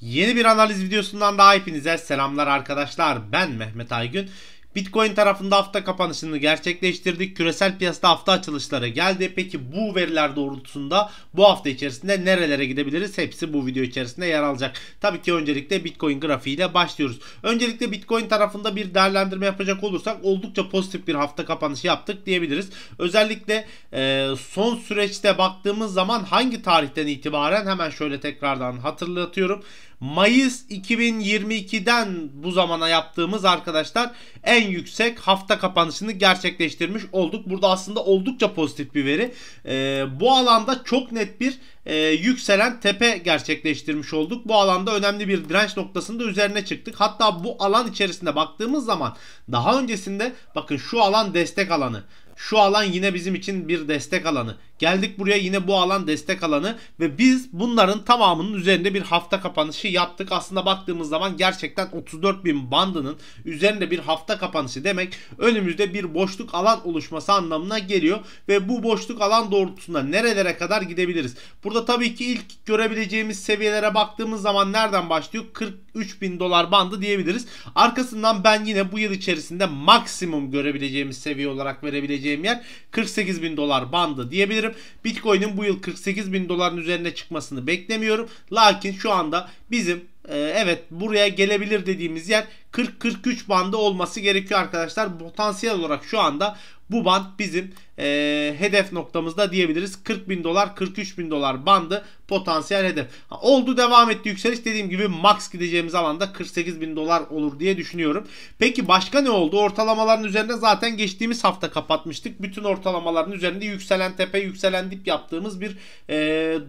Yeni bir analiz videosundan daha hepinize selamlar arkadaşlar. Ben Mehmet Aygün. Bitcoin tarafında hafta kapanışını gerçekleştirdik. Küresel piyasada hafta açılışları geldi. Peki bu veriler doğrultusunda bu hafta içerisinde nerelere gidebiliriz? Hepsi bu video içerisinde yer alacak. Tabii ki öncelikle Bitcoin grafiğiyle başlıyoruz. Öncelikle Bitcoin tarafında bir değerlendirme yapacak olursak oldukça pozitif bir hafta kapanışı yaptık diyebiliriz. Özellikle e, son süreçte baktığımız zaman hangi tarihten itibaren hemen şöyle tekrardan hatırlatıyorum. Mayıs 2022'den bu zamana yaptığımız arkadaşlar en yüksek hafta kapanışını gerçekleştirmiş olduk. Burada aslında oldukça pozitif bir veri. E, bu alanda çok net bir e, yükselen tepe gerçekleştirmiş olduk. Bu alanda önemli bir direnç noktasında üzerine çıktık. Hatta bu alan içerisinde baktığımız zaman daha öncesinde bakın şu alan destek alanı. Şu alan yine bizim için bir destek alanı. Geldik buraya yine bu alan destek alanı ve biz bunların tamamının üzerinde bir hafta kapanışı yaptık. Aslında baktığımız zaman gerçekten 34 bin bandının üzerinde bir hafta kapanışı demek önümüzde bir boşluk alan oluşması anlamına geliyor. Ve bu boşluk alan doğrultusunda nerelere kadar gidebiliriz? Burada tabii ki ilk görebileceğimiz seviyelere baktığımız zaman nereden başlıyor? 40 3000 dolar bandı diyebiliriz. Arkasından ben yine bu yıl içerisinde maksimum görebileceğimiz seviye olarak verebileceğim yer 48 bin dolar bandı diyebilirim. Bitcoin'in bu yıl 48 bin doların üzerine çıkmasını beklemiyorum. Lakin şu anda bizim e, evet buraya gelebilir dediğimiz yer 40-43 bandı olması gerekiyor arkadaşlar. Potansiyel olarak şu anda bu band bizim e, hedef noktamızda diyebiliriz. 40 bin dolar 43 bin dolar bandı potansiyel hedef. Ha, oldu devam etti yükseliş. Dediğim gibi max gideceğimiz alanda 48 bin dolar olur diye düşünüyorum. Peki başka ne oldu? Ortalamaların üzerinde zaten geçtiğimiz hafta kapatmıştık. Bütün ortalamaların üzerinde yükselen tepe yükselen dip yaptığımız bir e,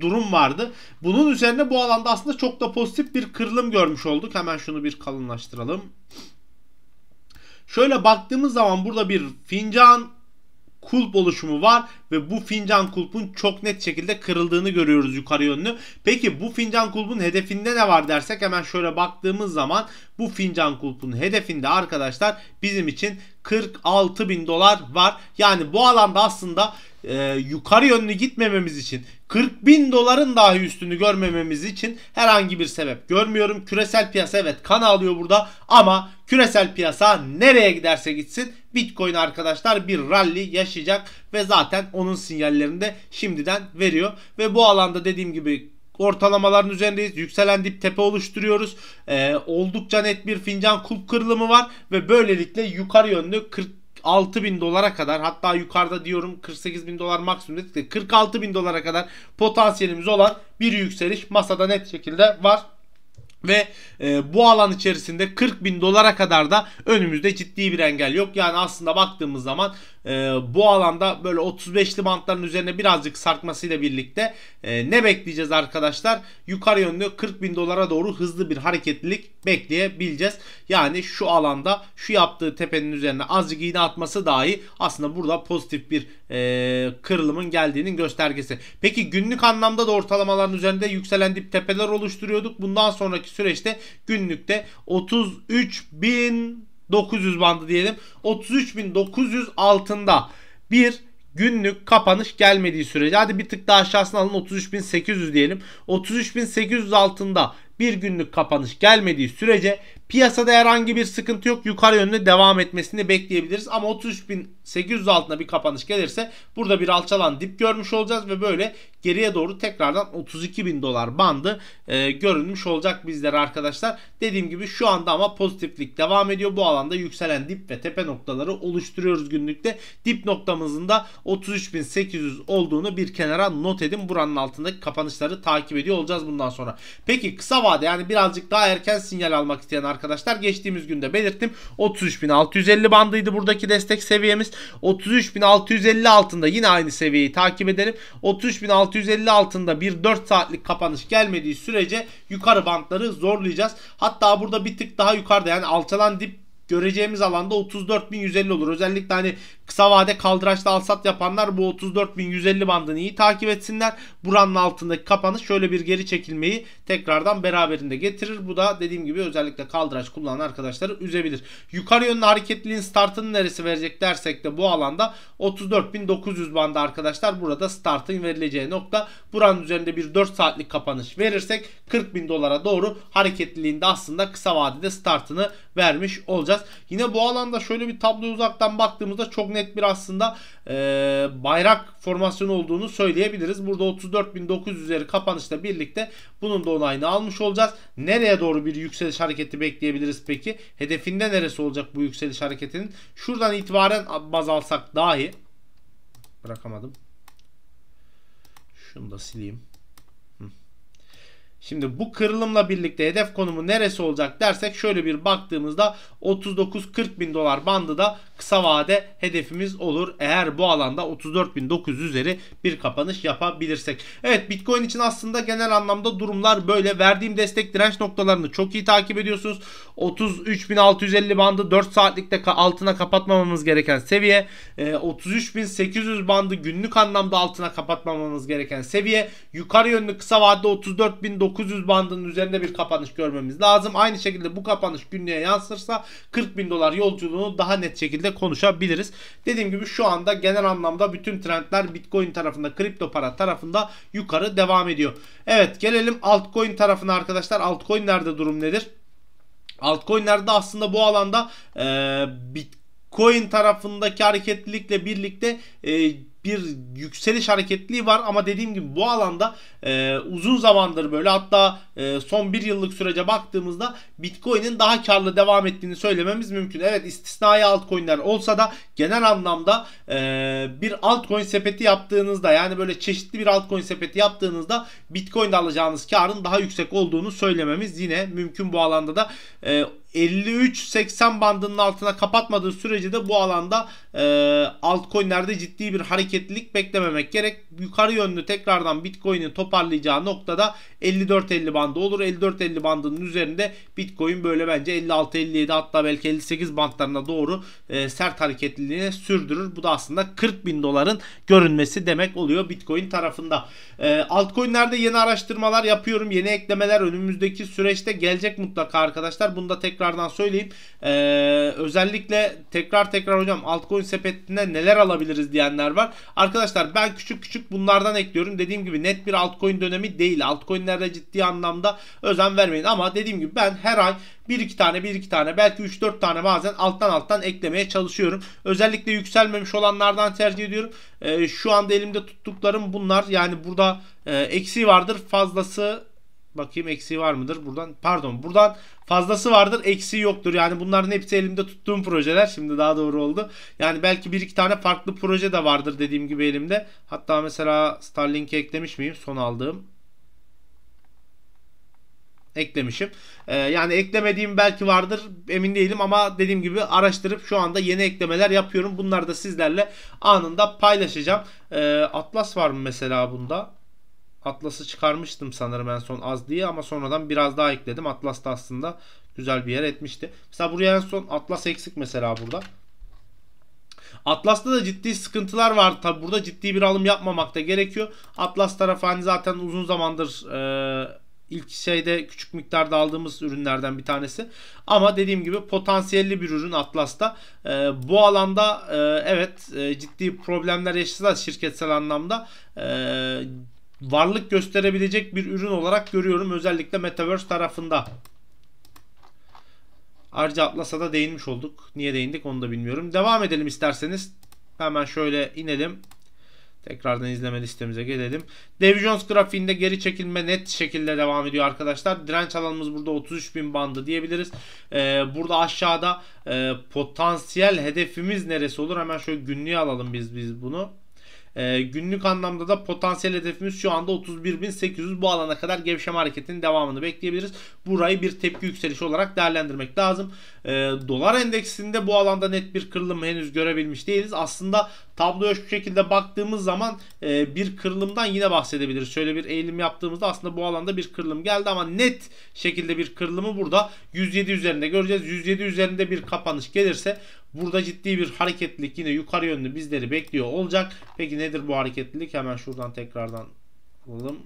durum vardı. Bunun üzerine bu alanda aslında çok da pozitif bir kırılım görmüş olduk. Hemen şunu bir kalınlaştıralım. Şöyle baktığımız zaman burada bir fincan kulp oluşumu var ve bu fincan kulpun çok net şekilde kırıldığını görüyoruz yukarı yönlü. Peki bu fincan kulpun hedefinde ne var dersek hemen şöyle baktığımız zaman bu fincan kulpun hedefinde arkadaşlar bizim için 46 bin dolar var. Yani bu alanda aslında e, yukarı yönlü gitmememiz için 40 bin doların dahi üstünü görmememiz için herhangi bir sebep görmüyorum. Küresel piyasa evet kan alıyor burada ama küresel piyasa nereye giderse gitsin Bitcoin arkadaşlar bir rally yaşayacak ve zaten onun sinyallerini de şimdiden veriyor. Ve bu alanda dediğim gibi ortalamaların üzerindeyiz. Yükselen dip tepe oluşturuyoruz. Ee, oldukça net bir fincan kulp kırılımı var ve böylelikle yukarı yönlü 40 6000 dolara kadar hatta yukarıda diyorum 48.000 dolar maksimum dedik de 46 dolara kadar potansiyelimiz olan bir yükseliş masada net şekilde var. Ve e, bu alan içerisinde 40 bin dolara kadar da önümüzde ciddi bir engel yok. Yani aslında baktığımız zaman e, bu alanda böyle 35'li bantların üzerine birazcık sarkmasıyla birlikte e, ne bekleyeceğiz arkadaşlar? Yukarı yönlü 40 bin dolara doğru hızlı bir hareketlilik bekleyebileceğiz. Yani şu alanda şu yaptığı tepenin üzerine azıcık iğne atması dahi aslında burada pozitif bir e, kırılımın geldiğinin göstergesi. Peki günlük anlamda da ortalamaların üzerinde yükselen dip tepeler oluşturuyorduk. Bundan sonraki süreçte günlükte 33.900 bandı diyelim. 33.900 altında bir günlük kapanış gelmediği sürece hadi bir tık daha aşağısına alın 33.800 diyelim. 33.800 altında bir günlük kapanış gelmediği sürece Piyasada herhangi bir sıkıntı yok. Yukarı yönlü devam etmesini bekleyebiliriz. Ama 33.800 altına bir kapanış gelirse burada bir alçalan dip görmüş olacağız ve böyle geriye doğru tekrardan 32.000 dolar bandı e, görünmüş olacak bizlere arkadaşlar. Dediğim gibi şu anda ama pozitiflik devam ediyor. Bu alanda yükselen dip ve tepe noktaları oluşturuyoruz günlükte. Dip noktamızın da 33.800 olduğunu bir kenara not edin. Buranın altındaki kapanışları takip ediyor olacağız bundan sonra. Peki kısa vade yani birazcık daha erken sinyal almak isteyen arkadaşlar arkadaşlar. Geçtiğimiz günde belirttim. 33.650 bandıydı buradaki destek seviyemiz. 33.650 altında yine aynı seviyeyi takip edelim. 33.650 altında bir 4 saatlik kapanış gelmediği sürece yukarı bandları zorlayacağız. Hatta burada bir tık daha yukarıda yani alçalan dip göreceğimiz alanda 34.150 olur. Özellikle hani Kısa vade kaldıraçlı alsat yapanlar bu 34.150 bandını iyi takip etsinler. Buranın altındaki kapanış şöyle bir geri çekilmeyi tekrardan beraberinde getirir. Bu da dediğim gibi özellikle kaldıraç kullanan arkadaşları üzebilir. Yukarı yönlü hareketliliğin startını neresi verecek dersek de bu alanda 34.900 bandı arkadaşlar burada startın verileceği nokta. Buranın üzerinde bir 4 saatlik kapanış verirsek 40.000 dolara doğru hareketliliğinde aslında kısa vadede startını vermiş olacağız. Yine bu alanda şöyle bir tabloya uzaktan baktığımızda çok net net bir aslında e, bayrak formasyonu olduğunu söyleyebiliriz. Burada 34.900 üzeri kapanışla birlikte bunun da onayını almış olacağız. Nereye doğru bir yükseliş hareketi bekleyebiliriz peki? Hedefinde neresi olacak bu yükseliş hareketinin? Şuradan itibaren baz alsak dahi bırakamadım. Şunu da sileyim. Şimdi bu kırılımla birlikte hedef konumu neresi olacak dersek şöyle bir baktığımızda 39-40 bin dolar bandı da kısa vade hedefimiz olur. Eğer bu alanda 34.900 üzeri bir kapanış yapabilirsek. Evet Bitcoin için aslında genel anlamda durumlar böyle. Verdiğim destek direnç noktalarını çok iyi takip ediyorsunuz. 33.650 bandı 4 saatlikte altına kapatmamamız gereken seviye. 33.800 ee, bandı günlük anlamda altına kapatmamamız gereken seviye. Yukarı yönlü kısa vadede 34.900 bandının üzerinde bir kapanış görmemiz lazım. Aynı şekilde bu kapanış günlüğe yansırsa 40.000 dolar yolculuğunu daha net şekilde şekilde konuşabiliriz. Dediğim gibi şu anda genel anlamda bütün trendler Bitcoin tarafında, kripto para tarafında yukarı devam ediyor. Evet gelelim altcoin tarafına arkadaşlar. Altcoin'lerde durum nedir? Altcoin'lerde aslında bu alanda e, Bitcoin tarafındaki hareketlilikle birlikte e, bir yükseliş hareketliği var ama dediğim gibi bu alanda e, uzun zamandır böyle hatta e, son bir yıllık sürece baktığımızda Bitcoin'in daha karlı devam ettiğini söylememiz mümkün. Evet istisnai altcoin'ler olsa da genel anlamda e, bir altcoin sepeti yaptığınızda yani böyle çeşitli bir altcoin sepeti yaptığınızda Bitcoin'de alacağınız karın daha yüksek olduğunu söylememiz yine mümkün bu alanda da e, 53-80 bandının altına kapatmadığı sürece de bu alanda e, ee, altcoinlerde ciddi bir hareketlilik beklememek gerek. Yukarı yönlü tekrardan Bitcoin'in toparlayacağı noktada 54-50 bandı olur. 54-50 bandının üzerinde Bitcoin böyle bence 56-57 hatta belki 58 bandlarına doğru e, sert hareketliliğini sürdürür. Bu da aslında 40 bin doların görünmesi demek oluyor Bitcoin tarafında. E, altcoinlerde yeni araştırmalar yapıyorum. Yeni eklemeler önümüzdeki süreçte gelecek mutlaka arkadaşlar. Bunu da tekrardan söyleyeyim. E, özellikle tekrar tekrar hocam altcoin sepetine neler alabiliriz diyenler var. Arkadaşlar ben küçük küçük bunlardan ekliyorum. Dediğim gibi net bir altcoin dönemi değil. Altcoin'lere ciddi anlamda özen vermeyin. Ama dediğim gibi ben her ay 1-2 tane 1-2 tane belki 3-4 tane bazen alttan alttan eklemeye çalışıyorum. Özellikle yükselmemiş olanlardan tercih ediyorum. E, şu anda elimde tuttuklarım bunlar. Yani burada e, eksiği vardır fazlası Bakayım eksiği var mıdır? Buradan pardon buradan fazlası vardır eksiği yoktur. Yani bunların hepsi elimde tuttuğum projeler. Şimdi daha doğru oldu. Yani belki bir iki tane farklı proje de vardır dediğim gibi elimde. Hatta mesela Starlink'e eklemiş miyim? Son aldığım eklemişim. Ee, yani eklemediğim belki vardır emin değilim ama dediğim gibi araştırıp şu anda yeni eklemeler yapıyorum. Bunları da sizlerle anında paylaşacağım. Ee, Atlas var mı mesela bunda? Atlas'ı çıkarmıştım sanırım en son az diye ama sonradan biraz daha ekledim. Atlas da aslında güzel bir yer etmişti. Mesela buraya en son Atlas eksik mesela burada. Atlas'ta da ciddi sıkıntılar var. Tabi burada ciddi bir alım yapmamak da gerekiyor. Atlas tarafı hani zaten uzun zamandır e, ilk şeyde küçük miktarda aldığımız ürünlerden bir tanesi. Ama dediğim gibi potansiyelli bir ürün Atlas'ta. E, bu alanda e, evet e, ciddi problemler yaşasa şirketsel anlamda e, varlık gösterebilecek bir ürün olarak görüyorum. Özellikle Metaverse tarafında. Ayrıca Atlas'a da değinmiş olduk. Niye değindik onu da bilmiyorum. Devam edelim isterseniz. Hemen şöyle inelim. Tekrardan izleme listemize gelelim. Dev Jones grafiğinde geri çekilme net şekilde devam ediyor arkadaşlar. Direnç alanımız burada 33.000 bandı diyebiliriz. Ee, burada aşağıda e, potansiyel hedefimiz neresi olur? Hemen şöyle günlüğe alalım biz biz bunu. Ee, günlük anlamda da potansiyel hedefimiz şu anda 31.800 bu alana kadar gevşeme hareketinin devamını bekleyebiliriz. Burayı bir tepki yükselişi olarak değerlendirmek lazım. Ee, dolar endeksinde bu alanda net bir kırılım henüz görebilmiş değiliz. Aslında tabloya şu şekilde baktığımız zaman e, bir kırılımdan yine bahsedebiliriz. Şöyle bir eğilim yaptığımızda aslında bu alanda bir kırılım geldi ama net şekilde bir kırılımı burada 107 üzerinde göreceğiz. 107 üzerinde bir kapanış gelirse Burada ciddi bir hareketlilik yine yukarı yönlü bizleri bekliyor olacak. Peki nedir bu hareketlilik? Hemen şuradan tekrardan alalım.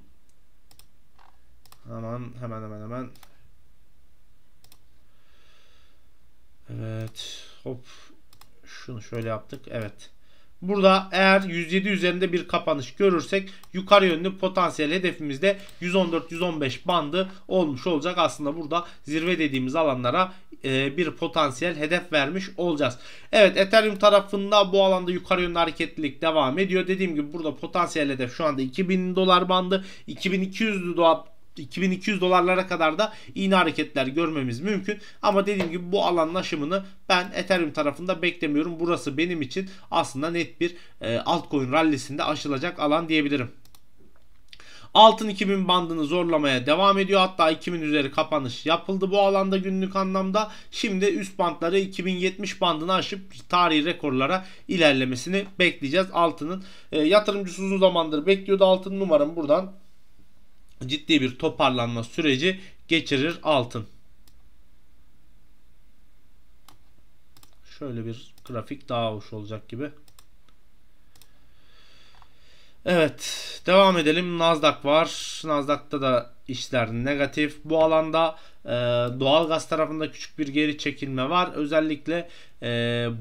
Hemen hemen hemen hemen. Evet. Hop. Şunu şöyle yaptık. Evet. Burada eğer 107 üzerinde bir kapanış görürsek yukarı yönlü potansiyel hedefimizde 114-115 bandı olmuş olacak. Aslında burada zirve dediğimiz alanlara e, bir potansiyel hedef vermiş olacağız. Evet Ethereum tarafında bu alanda yukarı yönlü hareketlilik devam ediyor. Dediğim gibi burada potansiyel hedef şu anda 2000 dolar bandı. 2200 2200 dolarlara kadar da iğne hareketler görmemiz mümkün. Ama dediğim gibi bu alanın aşımını ben Ethereum tarafında beklemiyorum. Burası benim için aslında net bir e, altcoin rallisinde aşılacak alan diyebilirim. Altın 2000 bandını zorlamaya devam ediyor. Hatta 2000 üzeri kapanış yapıldı bu alanda günlük anlamda. Şimdi üst bandları 2070 bandını aşıp tarihi rekorlara ilerlemesini bekleyeceğiz altının. E, yatırımcısı uzun zamandır bekliyordu altın. Numarım buradan ciddi bir toparlanma süreci geçirir altın. Şöyle bir grafik daha hoş olacak gibi. Evet devam edelim. Nasdaq var. Nasdaq'ta da işler negatif. Bu alanda e, doğal gaz tarafında küçük bir geri çekilme var. Özellikle e,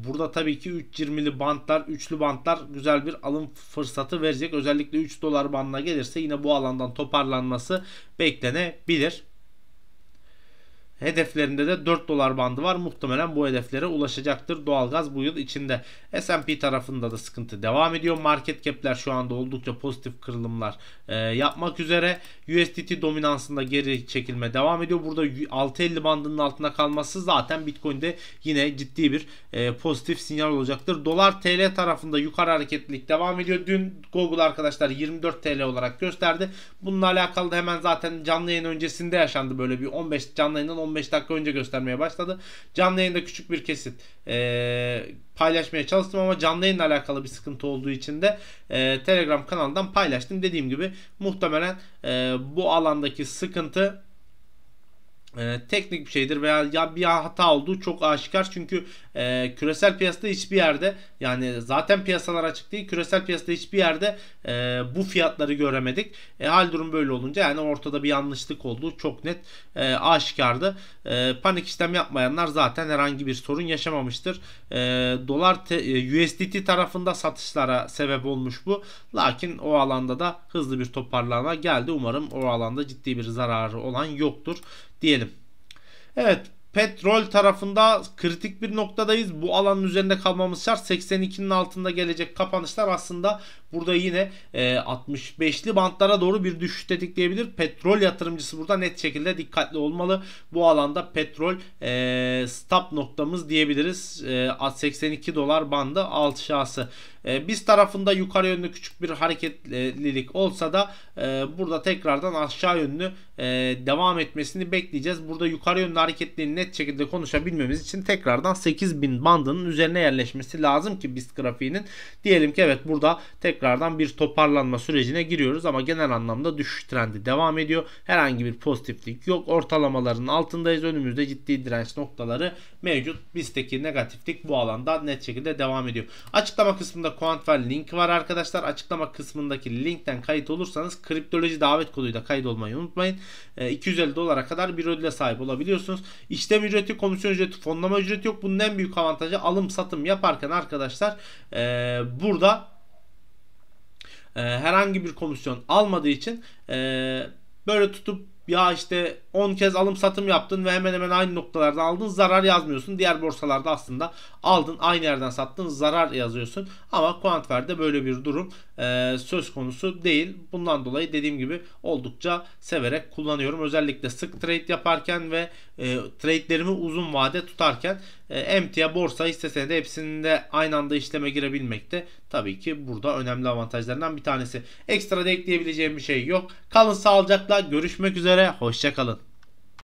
burada tabii ki 3.20'li bantlar, üçlü bantlar güzel bir alım fırsatı verecek. Özellikle 3 dolar bandına gelirse yine bu alandan toparlanması beklenebilir. Hedeflerinde de 4 dolar bandı var. Muhtemelen bu hedeflere ulaşacaktır doğalgaz bu yıl içinde. S&P tarafında da sıkıntı devam ediyor. Market cap'ler şu anda oldukça pozitif kırılımlar e, yapmak üzere. USDT dominansında geri çekilme devam ediyor. Burada 6.50 bandının altında kalması zaten Bitcoin'de yine ciddi bir e, pozitif sinyal olacaktır. Dolar TL tarafında yukarı hareketlilik devam ediyor. Dün Google arkadaşlar 24 TL olarak gösterdi. Bununla alakalı da hemen zaten canlı yayın öncesinde yaşandı böyle bir 15 canlı yayından 15 dakika önce göstermeye başladı. Canlı yayında küçük bir kesit e, paylaşmaya çalıştım ama canlı yayınla alakalı bir sıkıntı olduğu için de e, Telegram kanalından paylaştım. Dediğim gibi muhtemelen e, bu alandaki sıkıntı e, teknik bir şeydir veya ya bir hata olduğu çok aşikar çünkü e, küresel piyasada hiçbir yerde yani zaten piyasalar açık değil küresel piyasada hiçbir yerde e, bu fiyatları göremedik. E, hal durum böyle olunca yani ortada bir yanlışlık olduğu çok net e, aşikardı. E, panik işlem yapmayanlar zaten herhangi bir sorun yaşamamıştır. E, dolar te, e, USDT tarafında satışlara sebep olmuş bu. Lakin o alanda da hızlı bir toparlanma geldi. Umarım o alanda ciddi bir zararı olan yoktur diyelim. Evet petrol tarafında kritik bir noktadayız. Bu alanın üzerinde kalmamız şart. 82'nin altında gelecek kapanışlar aslında burada yine 65'li e, bantlara doğru bir düşüş tetikleyebilir. Petrol yatırımcısı burada net şekilde dikkatli olmalı. Bu alanda petrol e, stop noktamız diyebiliriz. 82 e, dolar bandı alt alçası. E, biz tarafında yukarı yönlü küçük bir hareketlilik olsa da e, burada tekrardan aşağı yönlü e, devam etmesini bekleyeceğiz. Burada yukarı yönlü hareketlerini net şekilde konuşabilmemiz için tekrardan 8000 bandının üzerine yerleşmesi lazım ki BIST grafiğinin. Diyelim ki evet burada tekrardan bir toparlanma sürecine giriyoruz ama genel anlamda düşüş trendi devam ediyor. Herhangi bir pozitiflik yok. Ortalamaların altındayız. Önümüzde ciddi direnç noktaları mevcut. BIST'teki negatiflik bu alanda net şekilde devam ediyor. Açıklama kısmında Discord'da Quantwell linki var arkadaşlar. Açıklama kısmındaki linkten kayıt olursanız kriptoloji davet koduyla kayıt olmayı unutmayın. 250 e, dolara kadar bir ödüle sahip olabiliyorsunuz. İşlem ücreti, komisyon ücreti, fonlama ücreti yok. Bunun en büyük avantajı alım satım yaparken arkadaşlar e, burada e, herhangi bir komisyon almadığı için böyle tutup ya işte 10 kez alım satım yaptın ve hemen hemen aynı noktalarda aldın zarar yazmıyorsun. Diğer borsalarda aslında aldın aynı yerden sattın zarar yazıyorsun. Ama Quantver'de böyle bir durum e, söz konusu değil. Bundan dolayı dediğim gibi oldukça severek kullanıyorum. Özellikle sık trade yaparken ve e, trade'lerimi uzun vade tutarken e, emtia borsa hisse senedi hepsinde aynı anda işleme girebilmekte tabii ki burada önemli avantajlarından bir tanesi. Ekstra da ekleyebileceğim bir şey yok. Kalın sağlıcakla görüşmek üzere. Hoşçakalın.